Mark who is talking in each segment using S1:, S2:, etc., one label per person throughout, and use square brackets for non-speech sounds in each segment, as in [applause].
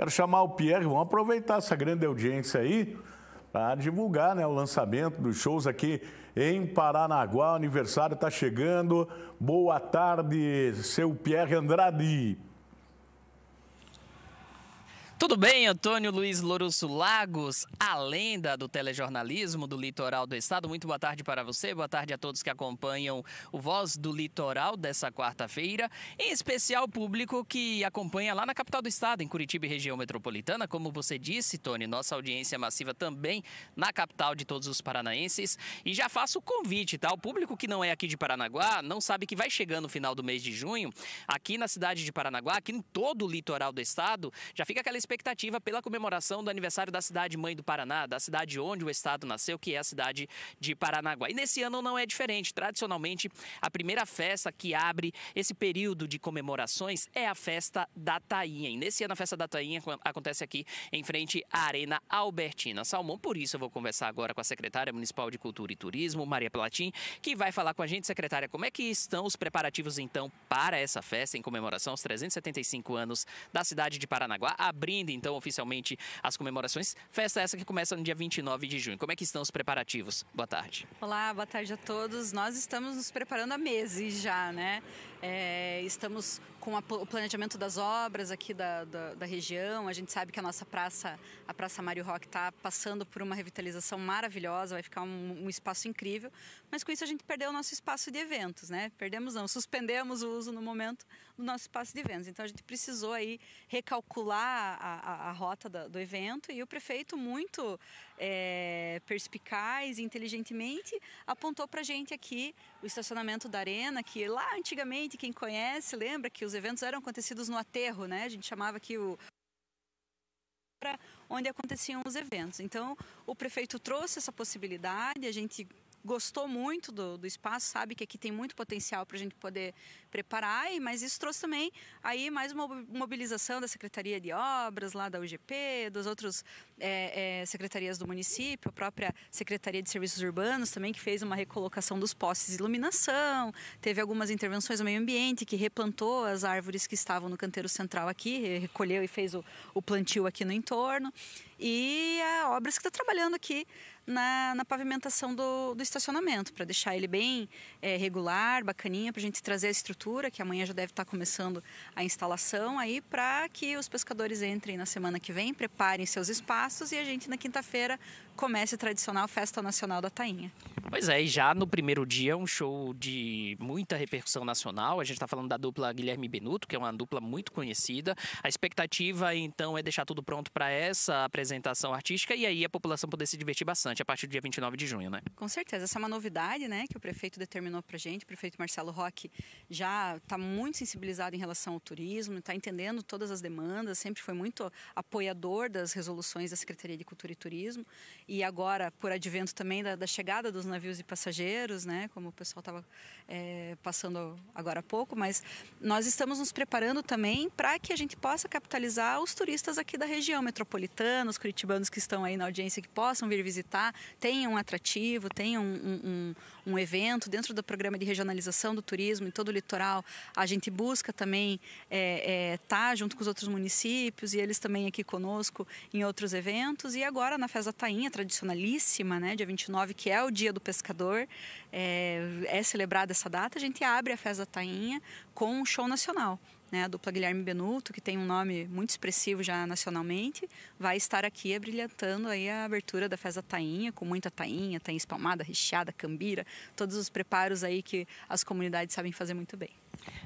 S1: Quero chamar o Pierre, vamos aproveitar essa grande audiência aí para divulgar né, o lançamento dos shows aqui em Paranaguá. O aniversário está chegando. Boa tarde, seu Pierre Andrade. Tudo bem, Antônio Luiz Lourusso Lagos, a lenda do telejornalismo do litoral do estado. Muito boa tarde para você, boa tarde a todos que acompanham o Voz do Litoral dessa quarta-feira, em especial o público que acompanha lá na capital do estado, em Curitiba e região metropolitana. Como você disse, Tony, nossa audiência massiva também na capital de todos os paranaenses. E já faço o convite, tá? O público que não é aqui de Paranaguá não sabe que vai chegando no final do mês de junho, aqui na cidade de Paranaguá, aqui em todo o litoral do estado, já fica aquela expectativa pela comemoração do aniversário da cidade mãe do Paraná, da cidade onde o estado nasceu, que é a cidade de Paranaguá. E nesse ano não é diferente. Tradicionalmente, a primeira festa que abre esse período de comemorações é a festa da Tainha. E nesse ano a festa da Tainha acontece aqui em frente à Arena Albertina. Salmão, por isso eu vou conversar agora com a secretária municipal de Cultura e Turismo, Maria Platim, que vai falar com a gente, secretária, como é que estão os preparativos então para essa festa em comemoração aos 375 anos da cidade de Paranaguá, abrindo ainda, então oficialmente as comemorações. Festa essa que começa no dia 29 de junho. Como é que estão os
S2: preparativos? Boa tarde. Olá, boa tarde a todos. Nós estamos nos preparando há meses já, né? É, estamos com a, o planejamento das obras aqui da, da, da, região. A gente sabe que a nossa praça, a Praça Mário Roque, está passando por uma revitalização maravilhosa, vai ficar um, um, espaço incrível. Mas com isso a gente perdeu o nosso espaço de eventos, né? Perdemos não, suspendemos o uso no momento do nosso espaço de eventos. Então a gente precisou aí recalcular a, a, a rota da, do evento e o prefeito, muito é, perspicaz e inteligentemente, apontou para a gente aqui o estacionamento da arena, que lá antigamente quem conhece, lembra que os eventos eram acontecidos no aterro, né? A gente chamava aqui o onde aconteciam os eventos. Então, o prefeito trouxe essa possibilidade, a gente gostou muito do, do espaço, sabe que aqui tem muito potencial para a gente poder preparar, e, mas isso trouxe também aí mais uma mobilização da Secretaria de Obras, lá da UGP, das outras é, é, secretarias do município, a própria Secretaria de Serviços Urbanos também, que fez uma recolocação dos postes de iluminação, teve algumas intervenções ao meio ambiente, que replantou as árvores que estavam no canteiro central aqui, recolheu e fez o, o plantio aqui no entorno, e a Obras que está trabalhando aqui na, na pavimentação do, do estacionamento, para deixar ele bem é, regular, bacaninha, para a gente trazer a estrutura, que amanhã já deve estar tá começando a instalação aí, para que os pescadores entrem na semana que vem, preparem seus espaços e a gente na quinta-feira comece a tradicional Festa Nacional da Tainha.
S1: Pois é, e já no primeiro dia um show de muita repercussão nacional. A gente está falando da dupla Guilherme Benuto, que é uma dupla muito conhecida. A expectativa, então, é deixar tudo pronto para essa apresentação artística e aí a população poder se divertir bastante a partir do dia 29 de junho, né?
S2: Com certeza, essa é uma novidade, né, que o prefeito determinou para gente. O prefeito Marcelo Roque já está muito sensibilizado em relação ao turismo, está entendendo todas as demandas, sempre foi muito apoiador das resoluções da Secretaria de Cultura e Turismo. E agora, por advento também da, da chegada dos navios e passageiros, né, como o pessoal estava é, eh, passando agora há pouco, mas nós estamos nos preparando também para que a gente possa capitalizar os turistas aqui da região metropolitana, os curitibanos que estão aí na audiência que possam vir visitar pensar, tenha um atrativo, tenha um, um, um, um evento dentro do programa de regionalização do turismo em todo o litoral. A gente busca também estar é, é, tá junto com os outros municípios e eles também aqui conosco em outros eventos. E agora na Festa da Tainha, tradicionalíssima, né, dia 29, que é o Dia do Pescador, é, é celebrada essa data, a gente abre a Festa da Tainha com um show nacional né, a dupla Guilherme Benuto, que tem um nome muito expressivo já nacionalmente, vai estar aqui abrilhantando aí a abertura da festa Tainha, com muita tainha, tainha espalmada, recheada, cambira, todos os preparos aí que as comunidades sabem fazer muito bem.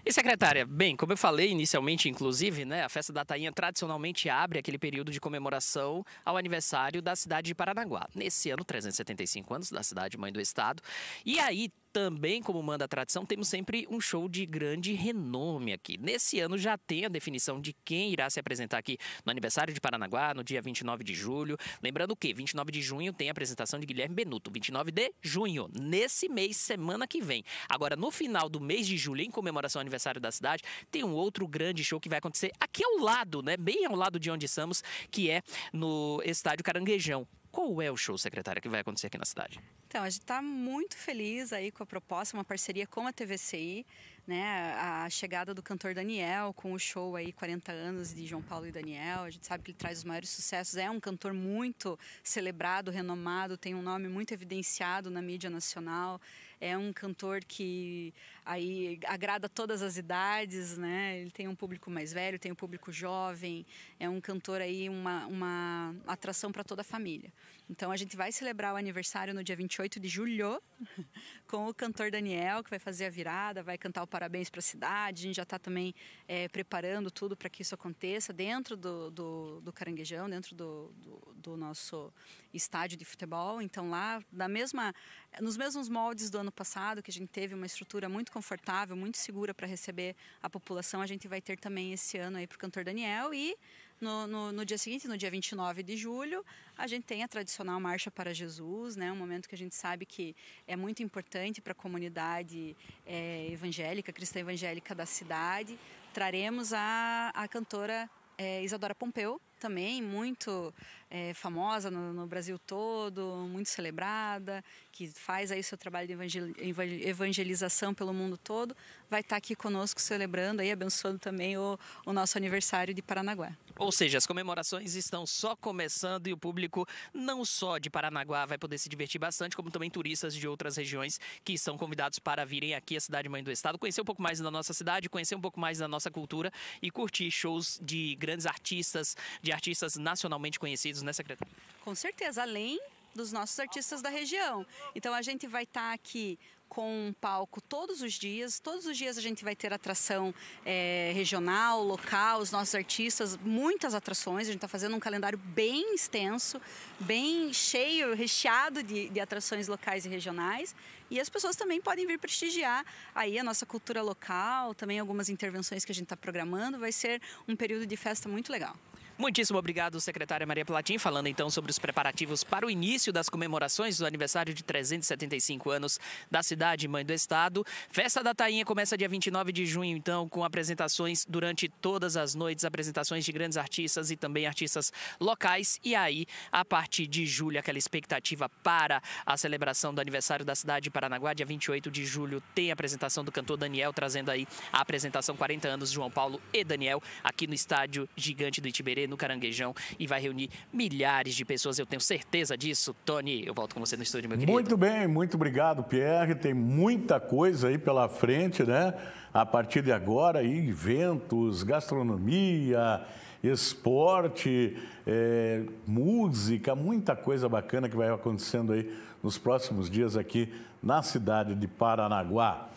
S1: E secretária, bem, como eu falei inicialmente, inclusive, né, a festa da Tainha tradicionalmente abre aquele período de comemoração ao aniversário da cidade de Paranaguá. Nesse ano, 375 anos da cidade mãe do estado. E aí também, como manda a tradição, temos sempre um show de grande renome aqui. Nesse ano já tem a definição de quem irá se apresentar aqui no aniversário de Paranaguá, no dia 29 de julho. Lembrando que 29 de junho tem a apresentação de Guilherme Benuto, 29 de junho, nesse mês, semana que vem. Agora, no final do mês de julho, em comemoração comemoração ao aniversário da cidade, tem um outro grande show que vai acontecer aqui ao lado, né? Bem ao lado de onde estamos, que é no estádio Caranguejão. Qual é o show, secretária, que vai acontecer aqui na cidade?
S2: Então, a gente está muito feliz aí com a proposta, uma parceria com a TVCI né? A chegada do cantor Daniel com o show aí 40 anos de João Paulo e Daniel. A gente sabe que ele traz os maiores sucessos. É um cantor muito celebrado, renomado, tem um nome muito evidenciado na mídia nacional. É um cantor que aí agrada todas as idades, né? Ele tem um público mais velho, tem um público jovem. É um cantor aí uma, uma atração para toda a família. Então a gente vai celebrar o aniversário no dia 28 de julho [laughs] com o cantor Daniel, que vai fazer a virada, vai cantar o parabéns para a cidade. A gente já está também é, preparando tudo para que isso aconteça dentro do, do, do Caranguejão, dentro do, do, do, nosso estádio de futebol. Então lá, da mesma, nos mesmos moldes do ano passado, que a gente teve uma estrutura muito confortável, muito segura para receber a população, a gente vai ter também esse ano aí para o cantor Daniel e no, no, no, dia seguinte, no dia 29 de julho, a gente tem a tradicional Marcha para Jesus, né? um momento que a gente sabe que é muito importante para a comunidade é, evangélica, cristã evangélica da cidade. Traremos a, a cantora é, Isadora Pompeu, também muito é, famosa no, no, Brasil todo, muito celebrada, que faz aí o seu trabalho de evangelização pelo mundo todo, vai estar aqui conosco celebrando e abençoando também o, o nosso aniversário de Paranaguá.
S1: Ou seja, as comemorações estão só começando e o público não só de Paranaguá vai poder se divertir bastante, como também turistas de outras regiões que são convidados para virem aqui à cidade mãe do estado, conhecer um pouco mais da nossa cidade, conhecer um pouco mais da nossa cultura e curtir shows de grandes artistas, de artistas nacionalmente conhecidos, né, secretária?
S2: Com certeza, além dos nossos artistas da região. Então a gente vai estar tá aqui com um palco todos os dias. Todos os dias a gente vai ter atração é, regional, local, os nossos artistas, muitas atrações. A gente está fazendo um calendário bem extenso, bem cheio, recheado de, de atrações locais e regionais. E as pessoas também podem vir prestigiar aí a nossa cultura local, também algumas intervenções que a gente está programando. Vai ser um período de festa muito legal. Muitíssimo
S1: obrigado, secretária Maria Platim, falando então sobre os preparativos para o início das comemorações do aniversário de 375 anos da cidade mãe do estado. Festa da Tainha começa dia 29 de junho, então, com apresentações durante todas as noites, apresentações de grandes artistas e também artistas locais. E aí, a partir de julho, aquela expectativa para a celebração do aniversário da cidade de Paranaguá, dia 28 de julho, tem a apresentação do cantor Daniel, trazendo aí a apresentação 40 anos João Paulo e Daniel aqui no estádio Gigante do Itiberê no Caranguejão e vai reunir milhares de pessoas, eu tenho certeza disso. Tony, eu volto com você no estúdio, meu querido. Muito bem, muito obrigado, Pierre. Tem muita coisa aí pela frente, né? A partir de agora, aí, eventos, gastronomia, esporte, é, música, muita coisa bacana que vai acontecendo aí nos próximos dias aqui na cidade de Paranaguá.